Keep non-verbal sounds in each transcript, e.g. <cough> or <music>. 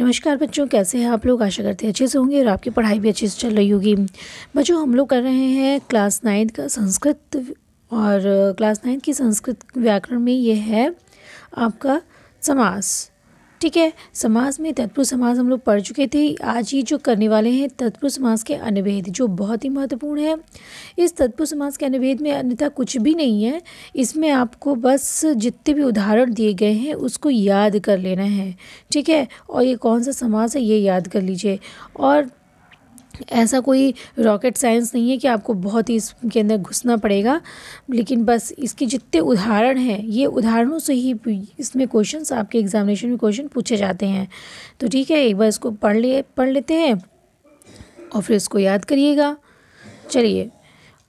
नमस्कार बच्चों कैसे हैं आप लोग आशा करते हैं अच्छे से होंगे और आपकी पढ़ाई भी अच्छे से चल रही होगी बच्चों हम लोग कर रहे हैं क्लास नाइन्थ का संस्कृत और क्लास नाइन्थ की संस्कृत व्याकरण में ये है आपका समास ठीक है समाज में तत्पुरुष समाज हम लोग पढ़ चुके थे आज ही जो करने वाले हैं तत्पुरुष समाज के अनुभेद जो बहुत ही महत्वपूर्ण है इस तत्पुरुष समाज के अनुभेद में अन्यथा कुछ भी नहीं है इसमें आपको बस जितने भी उदाहरण दिए गए हैं उसको याद कर लेना है ठीक है और ये कौन सा समाज है ये याद कर लीजिए और ऐसा कोई रॉकेट साइंस नहीं है कि आपको बहुत ही इसके अंदर घुसना पड़ेगा लेकिन बस इसके जितने उदाहरण हैं ये उदाहरणों से ही इसमें क्वेश्चन आपके एग्जामिनेशन में क्वेश्चन पूछे जाते हैं तो ठीक है एक बार इसको पढ़ लिए पढ़ लेते हैं और फिर इसको याद करिएगा चलिए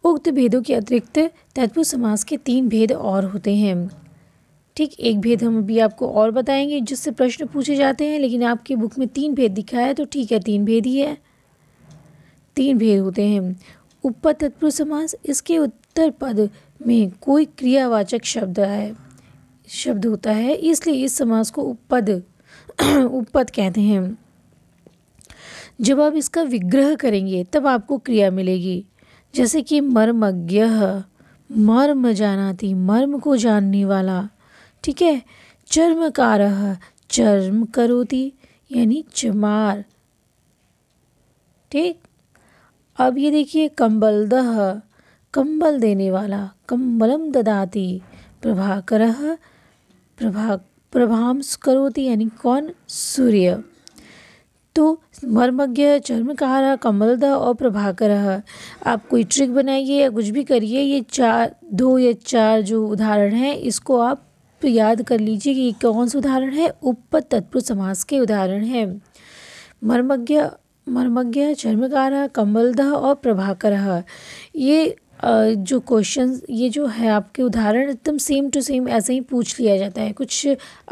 उक्त भेदों के अतिरिक्त तैतपुर समाज के तीन भेद और होते हैं ठीक एक भेद हम अभी आपको और बताएंगे जिससे प्रश्न पूछे जाते हैं लेकिन आपकी बुक में तीन भेद दिखा है तो ठीक है तीन भेद ही है तीन भेद होते हैं उपपद तत्पुरुष समास इसके उत्तर पद में कोई क्रियावाचक शब्द है शब्द होता है इसलिए इस समास को उपपद <clears throat> उपपद कहते हैं जब आप इसका विग्रह करेंगे तब आपको क्रिया मिलेगी जैसे कि मर्मज्ञ मर्म जानाती मर्म को जानने वाला ठीक है चर्मकार चर्म करोती यानी चमार ठीक अब ये देखिए कम्बल दह कम्बल देने वाला कम्बलम ददाती प्रभाकर प्रभा प्रभांस करोति यानी कौन सूर्य तो मर्मज्ञ चर्मकार कमलद और प्रभाकर आप कोई ट्रिक बनाइए या कुछ भी करिए ये चार दो या चार जो उदाहरण हैं इसको आप याद कर लीजिए कि कौन सा उदाहरण है उपपद तत्पुरुष समास के उदाहरण हैं मर्मज्ञ मर्मज्ञ चर्मकार कम्बलदः और प्रभाकर ये जो क्वेश्चन ये जो है आपके उदाहरण एकदम सेम टू सेम ऐसे ही पूछ लिया जाता है कुछ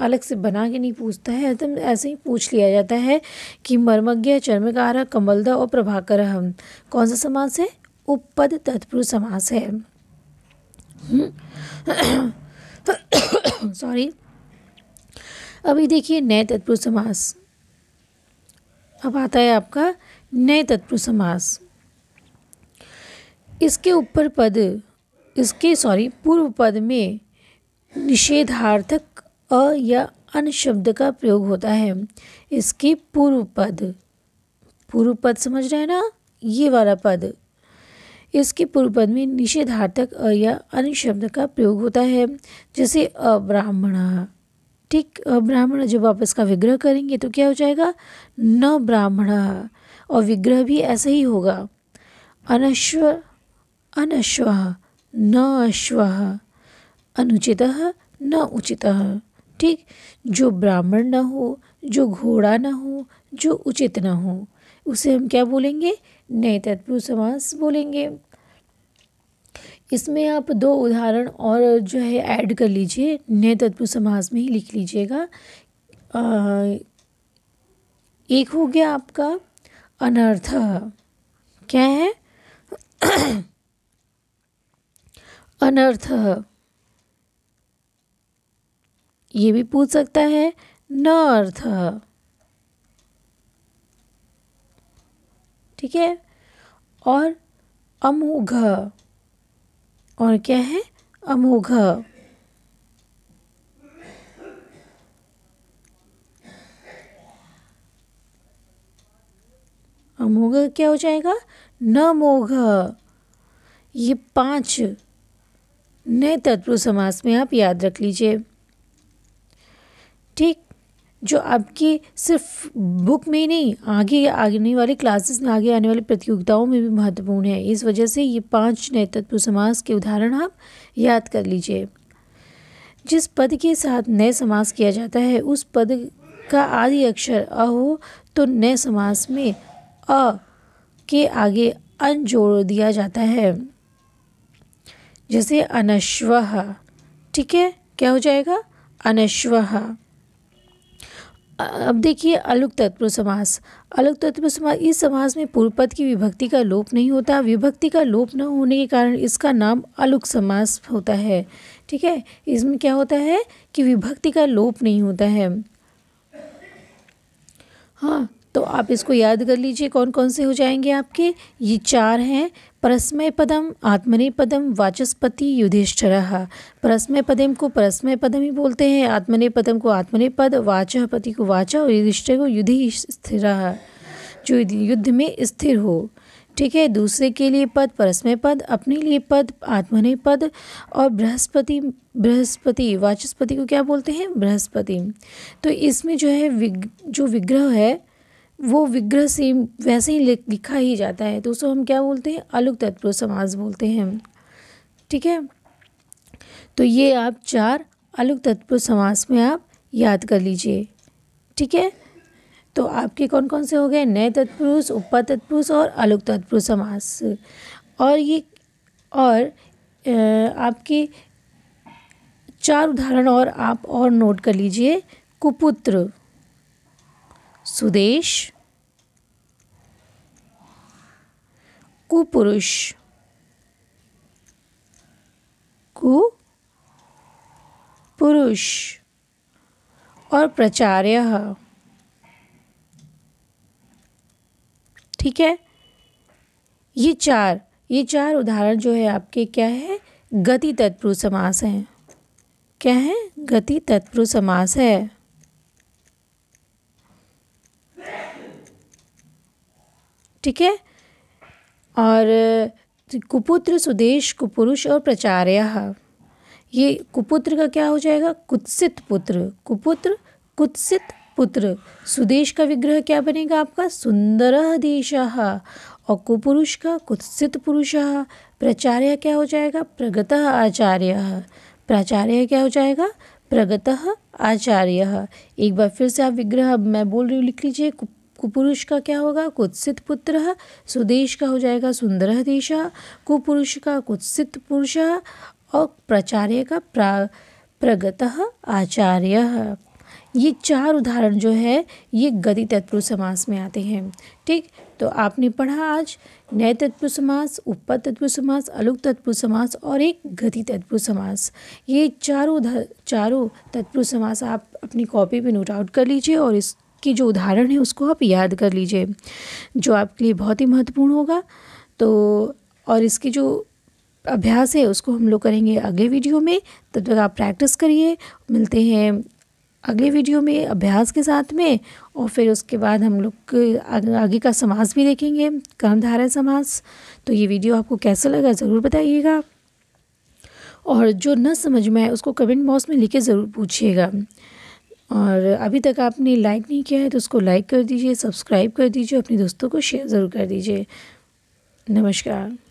अलग से बना के नहीं पूछता है एकदम ऐसे ही पूछ लिया जाता है कि मर्मज्ञ चर्मकार कमलदा और प्रभाकर कौन सा समास है उपपद तत्पुरुष समास है सॉरी हम्म। <coughs> अभी देखिए नए तत्पुरुष समास अब आता है आपका नए तत्पुरुष समास इसके ऊपर पद इसके सॉरी पूर्व पद में निषेधार्थक अ या अन शब्द का प्रयोग होता है इसके पूर्व पद पूर्व पद समझ रहे हैं ना ये वाला पद इसके पूर्व पद में निषेधार्थक अ या अन शब्द का प्रयोग होता है जैसे अब्राह्मण ठीक ब्राह्मण जब आप इसका विग्रह करेंगे तो क्या हो जाएगा न ब्राह्मण और विग्रह भी ऐसा ही होगा अनश्व अनश्व न अश्व अनुचित न उचित ठीक जो ब्राह्मण न हो जो घोड़ा न हो जो उचित न हो उसे हम क्या बोलेंगे नए तत्पुरुष समास बोलेंगे इसमें आप दो उदाहरण और जो है ऐड कर लीजिए नए तत्व समाज में ही लिख लीजिएगा एक हो गया आपका अनर्थ क्या है <clears throat> अनर्थ ये भी पूछ सकता है न अर्थ ठीक है और अमोघ और क्या है अमोघ अमोघ क्या हो जाएगा न मोघ ये पांच नए तत्पुरुष समास में आप याद रख लीजिए ठीक जो आपकी सिर्फ बुक में ही नहीं आगे आने वाले क्लासेस में आगे आने वाली प्रतियोगिताओं में भी महत्वपूर्ण है इस वजह से ये पांच नेतृत्व समास के उदाहरण आप याद कर लीजिए जिस पद के साथ नए समास किया जाता है उस पद का आदि अक्षर अ हो तो नए समास में अ के आगे अन जोड़ दिया जाता है जैसे अनश्व ठीक है क्या हो जाएगा अनश्व अब देखिए अलुक तत्व समास अलुक तत्व समास इस समास में पूर्व पद की विभक्ति का लोप नहीं होता विभक्ति का लोप न होने के कारण इसका नाम अलुक समास होता है ठीक है इसमें क्या होता है कि विभक्ति का लोप नहीं होता है हाँ तो आप इसको याद कर लीजिए कौन कौन से हो जाएंगे आपके ये चार हैं परस्मय पदम आत्मने पदम वाचस्पति युधिष्ठर परस्मय पदम को परस्मय पदम ही बोलते हैं आत्मने पदम को आत्मने पद वाचपति को वाचा और युधिष्ठिर को युधि स्थिर जो युद्ध में स्थिर हो ठीक है दूसरे के लिए पद परस्मय पद अपने लिए पद आत्मने पद और बृहस्पति बृहस्पति वाचस्पति को क्या बोलते हैं बृहस्पति तो इसमें जो है विग, जो विग्रह है वो विग्रह से वैसे ही लिखा ही जाता है तो उसको हम क्या बोलते हैं अलुक तत्पुरुष समास बोलते हैं ठीक है तो ये आप चार अलग तत्पुरुष समास में आप याद कर लीजिए ठीक है तो आपके कौन कौन से हो गए नए तत्पुरुष उपा तत्पुरुष और अलुक तत्पुरुष समास और ये और आपके चार उदाहरण और आप और नोट कर लीजिए कुपुत्र सुदेश कुपुरुष कु पुरुष और प्रचार्य ठीक है ये चार ये चार उदाहरण जो है आपके क्या है गति तत्पुरुष समास हैं क्या है गति तत्पुरुष समास है ठीक है और तो कुपुत्र सुदेश कुपुरुष और प्रचार्य ये कुपुत्र का क्या हो जाएगा कुत्सित पुत्र कुपुत्र कुत्सित पुत्र सुदेश का विग्रह क्या बनेगा आपका सुंदर देश और कुपुरुष का कुत्सित पुरुष प्राचार्य क्या हो जाएगा प्रगत आचार्य प्राचार्य क्या हो जाएगा प्रगत आचार्य एक बार फिर से आप विग्रह मैं बोल रही हूँ लिख लीजिए कुपुरुष का क्या होगा कुत्सित पुत्र सुदेश का हो जाएगा सुंदर देशा कुपुरुष का कुत्सित पुरुष और प्राचार्य का प्रा प्रगत आचार्य ये चार उदाहरण जो है ये गति तत्पुरुष समास में आते हैं ठीक तो आपने पढ़ा आज नए तत्पुरुष समास उपपद तत्पुरुष समास अलुक तत्पुरुष समास और एक गति तत्पुरुष समास ये चारों चारों तत्पुरुष समास आप अपनी कॉपी पे नोट आउट कर लीजिए और इस की जो उदाहरण है उसको आप याद कर लीजिए जो आपके लिए बहुत ही महत्वपूर्ण होगा तो और इसकी जो अभ्यास है उसको हम लोग करेंगे अगले वीडियो में तब तक आप प्रैक्टिस करिए मिलते हैं अगले वीडियो में अभ्यास के साथ में और फिर उसके बाद हम लोग आगे का समास भी देखेंगे कर्मधारा समास तो ये वीडियो आपको कैसा लगा ज़रूर बताइएगा और जो न समझ में आए उसको कमेंट बॉक्स में लिख के ज़रूर पूछिएगा और अभी तक आपने लाइक नहीं किया है तो उसको लाइक कर दीजिए सब्सक्राइब कर दीजिए अपने दोस्तों को शेयर ज़रूर कर दीजिए नमस्कार